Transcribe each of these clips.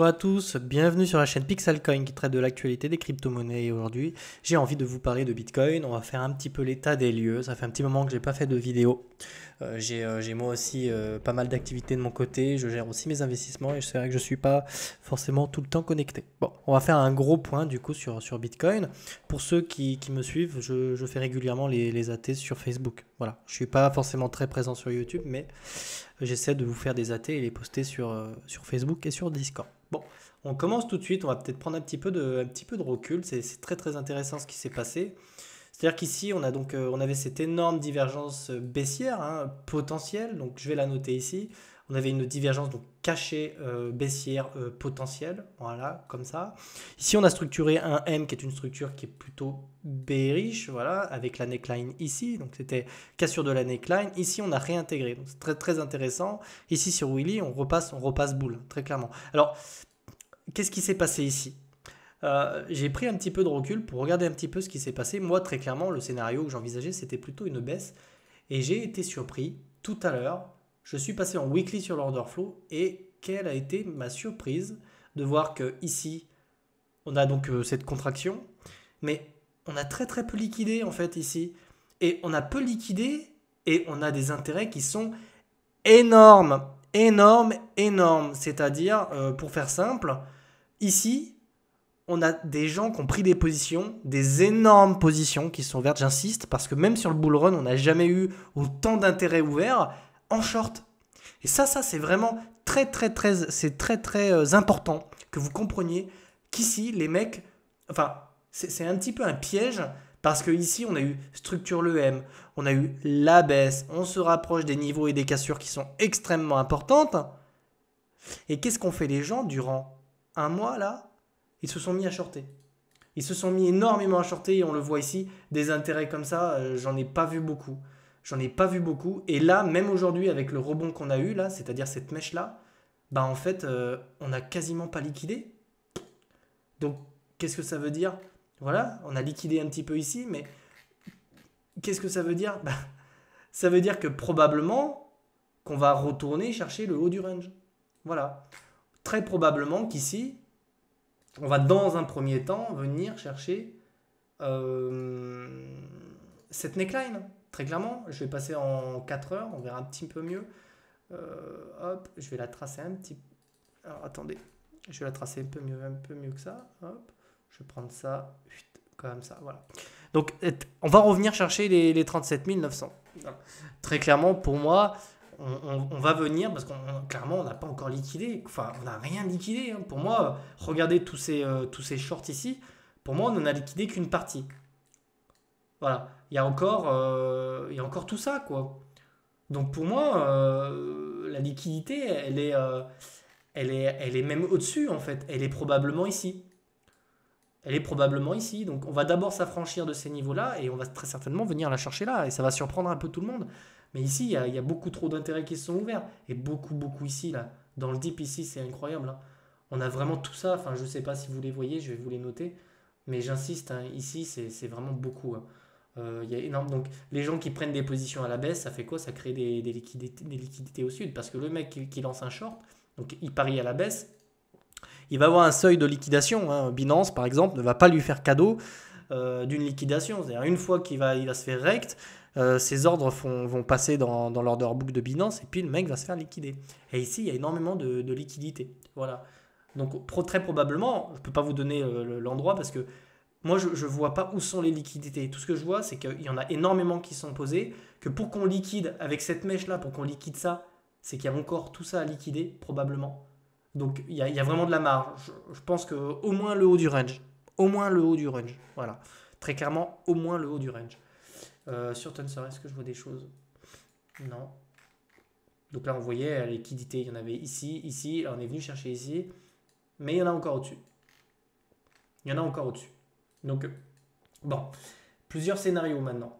Bonjour à tous, bienvenue sur la chaîne Pixelcoin qui traite de l'actualité des crypto-monnaies aujourd'hui j'ai envie de vous parler de Bitcoin, on va faire un petit peu l'état des lieux, ça fait un petit moment que j'ai pas fait de vidéo, euh, euh, j'ai moi aussi euh, pas mal d'activités de mon côté, je gère aussi mes investissements et c'est vrai que je suis pas forcément tout le temps connecté. Bon, on va faire un gros point du coup sur, sur Bitcoin, pour ceux qui, me suivent, je, fais régulièrement les, les AT sur Facebook, voilà, je suis pas forcément très présent sur YouTube, mais j'essaie de vous faire des athées et les poster sur, euh, sur Facebook et sur Discord. Bon, on commence tout de suite, on va peut-être prendre un petit peu de, un petit peu de recul, c'est très très intéressant ce qui s'est passé. C'est-à-dire qu'ici, euh, on, avait cette énorme divergence euh, baissière hein, potentielle, donc je vais la noter ici. On avait une divergence cachée euh, baissière potentielle, voilà, comme ça. Ici, on a structuré un M qui est une structure qui est plutôt bearish, voilà, avec la neckline ici, donc c'était cassure de la neckline. Ici, on a réintégré, donc c'est très, très intéressant. Ici, sur Willy, on repasse, on repasse boule, très clairement. Alors, qu'est-ce qui s'est passé ici euh, j'ai pris un petit peu de recul pour regarder un petit peu ce qui s'est passé. Moi, très clairement, le scénario que j'envisageais, c'était plutôt une baisse. Et j'ai été surpris tout à l'heure. Je suis passé en weekly sur l'order flow et quelle a été ma surprise de voir que ici, on a donc euh, cette contraction, mais on a très très peu liquidé en fait ici. Et on a peu liquidé et on a des intérêts qui sont énormes, énormes, énormes. C'est-à-dire, euh, pour faire simple, ici, on a des gens qui ont pris des positions, des énormes positions qui sont ouvertes, j'insiste, parce que même sur le bull run, on n'a jamais eu autant d'intérêts ouverts en short. Et ça, ça, c'est vraiment très, très, très, c'est très, très euh, important que vous compreniez qu'ici, les mecs, enfin, c'est un petit peu un piège, parce que ici, on a eu structure le M, on a eu la baisse, on se rapproche des niveaux et des cassures qui sont extrêmement importantes. Et qu'est-ce qu'on fait les gens durant un mois là ils se sont mis à shorter. Ils se sont mis énormément à shorter et on le voit ici, des intérêts comme ça, euh, j'en ai pas vu beaucoup. J'en ai pas vu beaucoup. Et là, même aujourd'hui, avec le rebond qu'on a eu, là, c'est-à-dire cette mèche-là, bah en fait, euh, on n'a quasiment pas liquidé. Donc, qu'est-ce que ça veut dire Voilà, on a liquidé un petit peu ici, mais qu'est-ce que ça veut dire bah, Ça veut dire que probablement qu'on va retourner chercher le haut du range. Voilà. Très probablement qu'ici, on va dans un premier temps venir chercher euh, cette neckline. Très clairement, je vais passer en 4 heures, on verra un petit peu mieux. Euh, hop, je vais la tracer un petit Alors attendez, je vais la tracer un peu mieux, un peu mieux que ça. je vais prendre ça comme ça, voilà. Donc on va revenir chercher les, 37 900. Très clairement, pour moi, on, va venir parce qu'on clairement on n'a pas encore liquidé. Enfin, on n'a rien liquidé. Hein. Pour moi, regardez tous ces, euh, tous ces shorts ici. Pour moi, on n'en a liquidé qu'une partie. Voilà. Il y a encore, euh, il y a encore tout ça, quoi. Donc pour moi, euh, la liquidité, elle est, elle elle est même au-dessus en fait. Elle est probablement ici. Elle est probablement ici. Donc on va d'abord s'affranchir de ces niveaux-là et on va très certainement venir la chercher là. Et ça va surprendre un peu tout le monde. Mais ici, il y a, beaucoup trop d'intérêts qui se sont ouverts. Et beaucoup, beaucoup ici, là. Dans le deep, ici, c'est incroyable. Hein. On a vraiment tout ça. Enfin, je ne sais pas si vous les voyez, je vais vous les noter. Mais j'insiste, hein, ici, c'est vraiment beaucoup. Hein. Euh, il y a énorme. Donc, les gens qui prennent des positions à la baisse, ça fait quoi Ça crée des, liquidités, des, liquidités, au sud. Parce que le mec qui, lance un short, donc il parie à la baisse, il va avoir un seuil de liquidation. Binance, par exemple, ne va pas lui faire cadeau euh, d'une liquidation. C'est-à-dire une fois qu'il va, il va se faire rect, euh, ses ordres vont passer dans, dans l'order book de Binance et puis le mec va se faire liquider. Et ici, il y a énormément de, de liquidités. Voilà. Donc très probablement, je ne peux pas vous donner euh, l'endroit parce que moi, je ne vois pas où sont les liquidités. Tout ce que je vois, c'est qu'il y en a énormément qui sont posés, que pour qu'on liquide avec cette mèche-là, pour qu'on liquide ça, c'est qu'il y a encore tout ça à liquider, probablement. Donc il y, a vraiment de la marge. Je, je pense qu'au moins le haut du range. Au moins le haut du range. Voilà. Très clairement, au moins le haut du range. Euh, sur Tensor, est-ce que je vois des choses Non. Donc là, on voyait la liquidité. Il y en avait ici, ici. on est venu chercher ici. Mais il y en a encore au-dessus. Il y en a encore au-dessus. Donc, euh, bon. Plusieurs scénarios maintenant.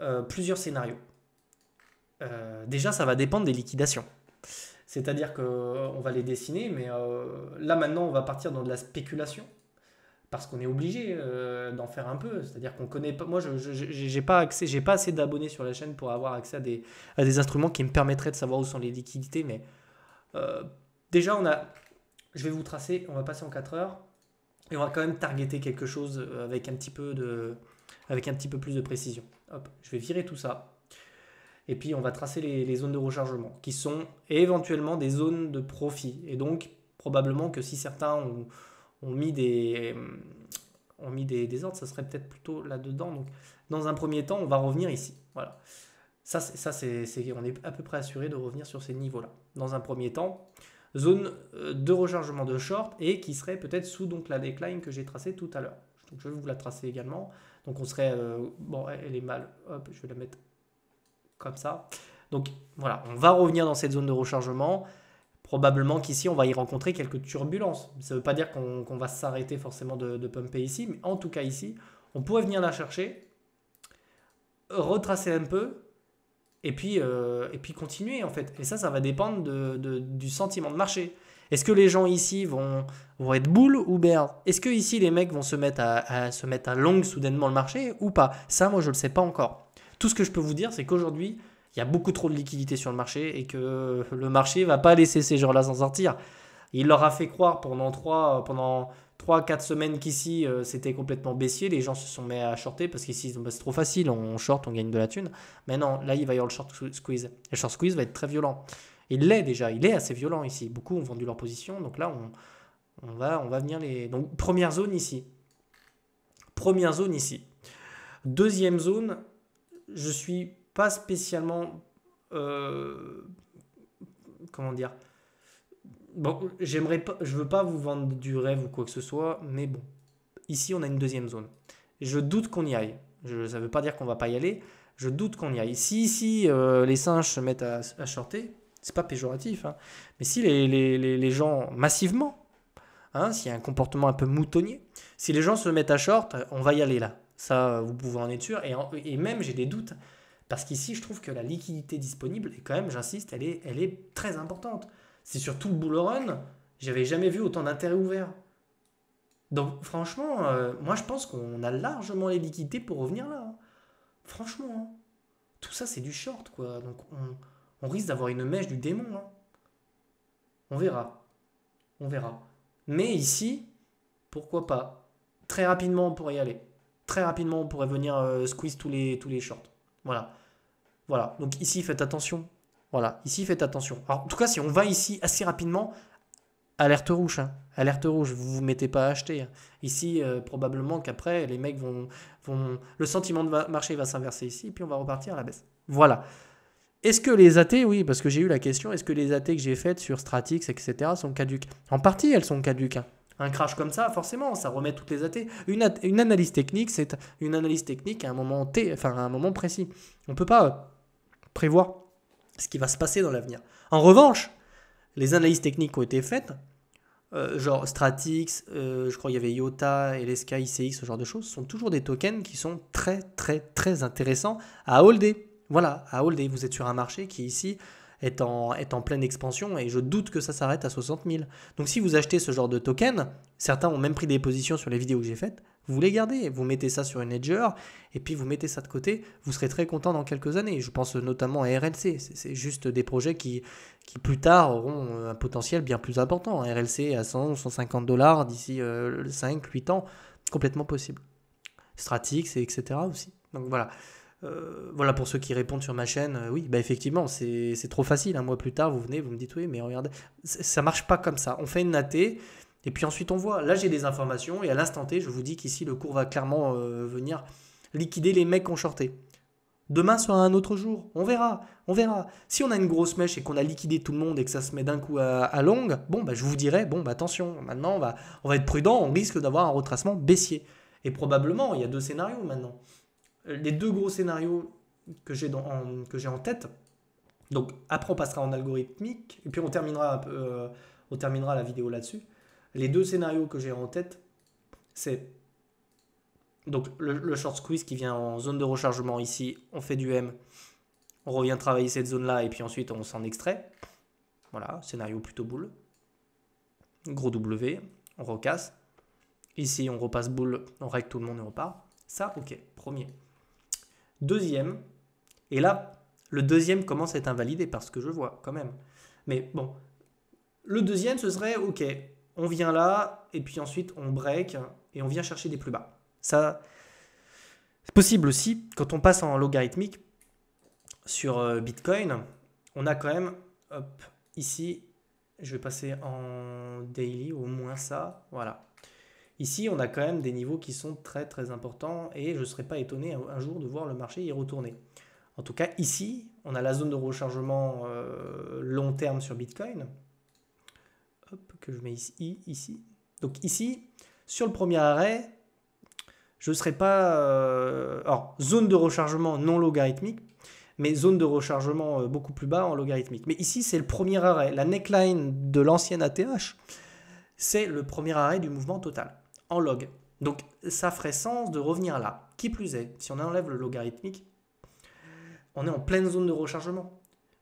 Euh, plusieurs scénarios. déjà, ça va dépendre des liquidations. C'est-à-dire qu'on va les dessiner, mais là maintenant, on va partir dans de la spéculation parce qu'on est obligé euh, d'en faire un peu. C'est-à-dire qu'on connaît pas. Moi, je n'ai pas accès, j'ai pas assez d'abonnés sur la chaîne pour avoir accès à des, instruments qui me permettraient de savoir où sont les liquidités. Mais euh, déjà, on a. Je vais vous tracer. On va passer en 4 heures et on va quand même targeter quelque chose euh, avec un petit peu de, avec un petit peu plus de précision. Hop, je vais virer tout ça. Et puis on va tracer les, les zones de rechargement, qui sont éventuellement des zones de profit. Et donc probablement que si certains ont, on mis des, ont mis des, des ordres, ça serait peut-être plutôt là-dedans. Donc, dans un premier temps, on va revenir ici. Voilà. Ça, ça c'est, on est à peu près assuré de revenir sur ces niveaux-là. Dans un premier temps, zone euh, de rechargement de short et qui serait peut-être sous donc la décline que j'ai tracée tout à l'heure. Donc je vais vous la tracer également. Donc on serait euh, bon, elle est mal. Hop, je vais la mettre comme ça. Donc voilà, on va revenir dans cette zone de rechargement probablement qu'ici, on va y rencontrer quelques turbulences. Ça ne veut pas dire qu'on va s'arrêter forcément de, de pumper ici, mais en tout cas ici, on pourrait venir la chercher, retracer un peu, et puis, euh, et puis continuer en fait. Et ça, ça va dépendre du sentiment de marché. Est-ce que les gens ici vont, vont être boules ou bears Est-ce que ici les mecs vont se mettre à, à se mettre à long soudainement le marché ou pas Ça, moi, je ne le sais pas encore. Tout ce que je peux vous dire, c'est qu'aujourd'hui, il y a beaucoup trop de liquidités sur le marché et que le marché va pas laisser ces gens-là s'en sortir. Il leur a fait croire pendant 3 euh, pendant trois, 4 semaines qu'ici euh, c'était complètement baissier, les gens se sont mis à shorter parce qu'ici bah, c'est trop facile, on short, on gagne de la thune. Mais non, là il va y avoir le short squeeze. le short squeeze va être très violent. Il l'est déjà, il est assez violent ici. Beaucoup ont vendu leur position, donc là on va on va venir les donc première zone ici. Première zone ici. Deuxième zone, je suis pas spécialement. Euh, comment dire Bon, j'aimerais pas, je veux pas vous vendre du rêve ou quoi que ce soit, mais bon, ici on a une deuxième zone. Je doute qu'on y aille. Je, ça veut pas dire qu'on va pas y aller. Je doute qu'on y aille. Si ici euh, les singes se mettent à, à chanter, c'est pas péjoratif, hein. mais si les, gens massivement, hein, s'il y a un comportement un peu moutonnier, si les gens se mettent à short, euh, on va y aller là. Ça, vous pouvez en être sûr. Et, et même, j'ai des doutes parce qu'ici, je trouve que la liquidité disponible, et quand même, j'insiste, elle est, très importante. C'est sur tout le bull run, j'avais jamais vu autant d'intérêts ouvert. Donc franchement, euh, moi je pense qu'on a largement les liquidités pour revenir là. Hein. Franchement, hein. tout ça c'est du short quoi. Donc on, risque d'avoir une mèche du démon. Hein. On verra. On verra. Mais ici, pourquoi pas Très rapidement on pourrait y aller. Très rapidement on pourrait venir euh, squeeze tous les, tous les shorts. Voilà. Voilà. Donc ici, faites attention. Voilà. Ici, faites attention. en tout cas, si on va ici assez rapidement, alerte rouge. Hein. Alerte rouge, vous vous mettez pas à acheter. Hein. Ici, euh, probablement qu'après, les mecs vont, vont... Le sentiment de marché va s'inverser ici, puis on va repartir à la baisse. Voilà. Est-ce que les AT, oui, parce que j'ai eu la question, est-ce que les AT que j'ai faites sur Stratix, etc., sont caduques En partie, elles sont caduques. Hein un crash comme ça, forcément, ça remet toutes les athées. Une, analyse technique, c'est une analyse technique à un moment, t, enfin, à un moment précis. On ne peut pas euh, prévoir ce qui va se passer dans l'avenir. En revanche, les analyses techniques ont été faites, euh, genre Stratix, euh, je crois qu'il y avait IOTA, LSK, ICX, ce genre de choses, sont toujours des tokens qui sont très très très intéressants à holder. Voilà, à holder, vous êtes sur un marché qui ici est en, pleine expansion et je doute que ça s'arrête à 60 000. Donc si vous achetez ce genre de token, certains ont même pris des positions sur les vidéos que j'ai faites, vous les gardez, vous mettez ça sur une ledger et puis vous mettez ça de côté, vous serez très content dans quelques années. Je pense notamment à RLC, c'est juste des projets qui, qui plus tard auront un potentiel bien plus important. RLC à 100 150 dollars d'ici 5, euh, 8 ans, complètement possible. Stratix, etc. aussi. Donc voilà. Euh, voilà, pour ceux qui répondent sur ma chaîne, euh, oui, bah effectivement, c'est trop facile. Un hein. mois plus tard, vous venez, vous me dites, oui, mais regardez, ça marche pas comme ça. On fait une naté, et puis ensuite on voit. Là, j'ai des informations, et à l'instant T, je vous dis qu'ici, le cours va clairement euh, venir liquider les mecs qu'on shorté. Demain sera un autre jour, on verra, on verra. Si on a une grosse mèche et qu'on a liquidé tout le monde et que ça se met d'un coup à, longue, bon, bah, je vous dirais, bon, bah, attention, maintenant va, on va être prudent, on risque d'avoir un retracement baissier. Et probablement, il y a deux scénarios maintenant. Euh, les deux gros scénarios que j'ai en, tête. Donc après on passera en algorithmique et puis on terminera, euh, la vidéo là-dessus. Les deux scénarios que j'ai en tête, c'est donc le, short squeeze qui vient en zone de rechargement ici, on fait du M, on revient travailler cette zone-là et puis ensuite on s'en extrait. Voilà, scénario plutôt boule. Gros W, on recasse. Ici on repasse boule, on règle tout le monde et on repart. Ça, ok, premier. Deuxième, et là, le deuxième commence à être invalidé parce que je vois quand même. Mais bon, le deuxième, ce serait, ok, on vient là, et puis ensuite on break, et on vient chercher des plus bas. Ça, c'est possible aussi, quand on passe en logarithmique sur euh, Bitcoin, on a quand même, hop, ici, je vais passer en daily, au moins ça, voilà. Ici, on a quand même des niveaux qui sont très très importants et je ne serais pas étonné un jour de voir le marché y retourner. En tout cas, ici, on a la zone de rechargement euh, long terme sur Bitcoin. Hop, que je mets ici, ici. Donc ici, sur le premier arrêt, je ne serais pas... Euh, alors, zone de rechargement non logarithmique, mais zone de rechargement euh, beaucoup plus bas en logarithmique. Mais ici, c'est le premier arrêt. La neckline de l'ancienne ATH, c'est le premier arrêt du mouvement total en log. Donc ça ferait sens de revenir là. Qui plus est, si on enlève le logarithmique, on est en pleine zone de rechargement.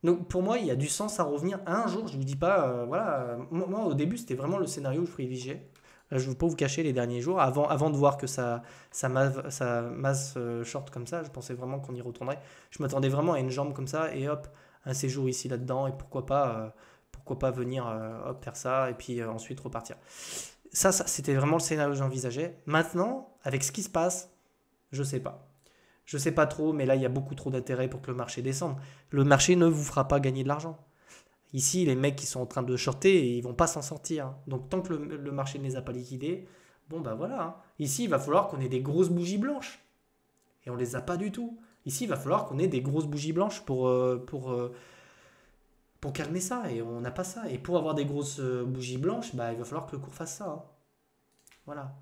Donc pour moi, il y a du sens à revenir un jour. Je vous dis pas, euh, voilà, euh, moi au début, c'était vraiment le scénario que je privilégiais. Euh, je ne veux pas vous cacher les derniers jours. Avant, avant de voir que ça, ça, ça masse short comme ça, je pensais vraiment qu'on y retournerait. Je m'attendais vraiment à une jambe comme ça et hop, un séjour ici là-dedans et pourquoi pas, pourquoi pas venir faire ça et puis ensuite repartir ça, c'était vraiment le scénario que j'envisageais. Maintenant, avec ce qui se passe, je ne sais pas. Je ne sais pas trop, mais là, il y a beaucoup trop d'intérêt pour que le marché descende. Le marché ne vous fera pas gagner de l'argent. Ici, les mecs qui sont en train de shorter, ils vont pas s'en sortir. Donc, tant que le, marché ne les a pas liquidés, bon, ben voilà. Hein. Ici, il va falloir qu'on ait des grosses bougies blanches. Et on les a pas du tout. Ici, il va falloir qu'on ait des grosses bougies blanches pour, euh, pour euh, pour calmer ça. Et on n'a pas ça. Et pour avoir des grosses euh, bougies blanches, bah, il va falloir que le cours fasse ça. Hein. Voilà.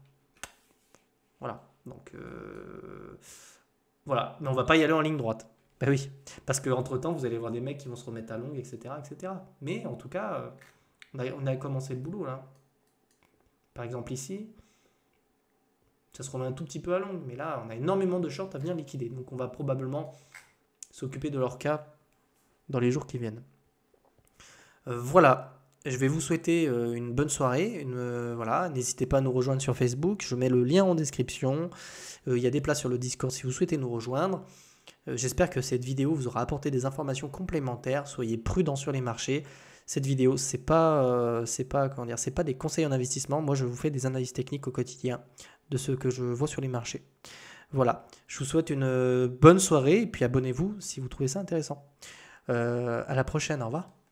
Voilà. Donc, euh, voilà. Mais on va pas y aller en ligne droite. Ben oui. Parce qu'entre-temps, vous allez voir des mecs qui vont se remettre à longue, etc. etc. Mais en tout cas, euh, on a, on a commencé le boulot, là. Par exemple, ici, ça se remet un tout petit peu à longue. Mais là, on a énormément de shorts à venir liquider. Donc, on va probablement s'occuper de leur cas dans les jours qui viennent. Euh, voilà, je vais vous souhaiter euh, une bonne soirée. Euh, voilà, n'hésitez pas à nous rejoindre sur Facebook. Je mets le lien en description. Il y a des places sur le Discord si vous souhaitez nous rejoindre. J'espère que cette vidéo vous aura apporté des informations complémentaires. Soyez prudents sur les marchés. Cette vidéo, c'est pas, c'est pas comment dire, c'est pas des conseils en investissement. Moi, je vous fais des analyses techniques au quotidien de ce que je vois sur les marchés. Voilà. Je vous souhaite une bonne soirée et puis abonnez-vous si vous trouvez ça intéressant. à la prochaine. Au revoir.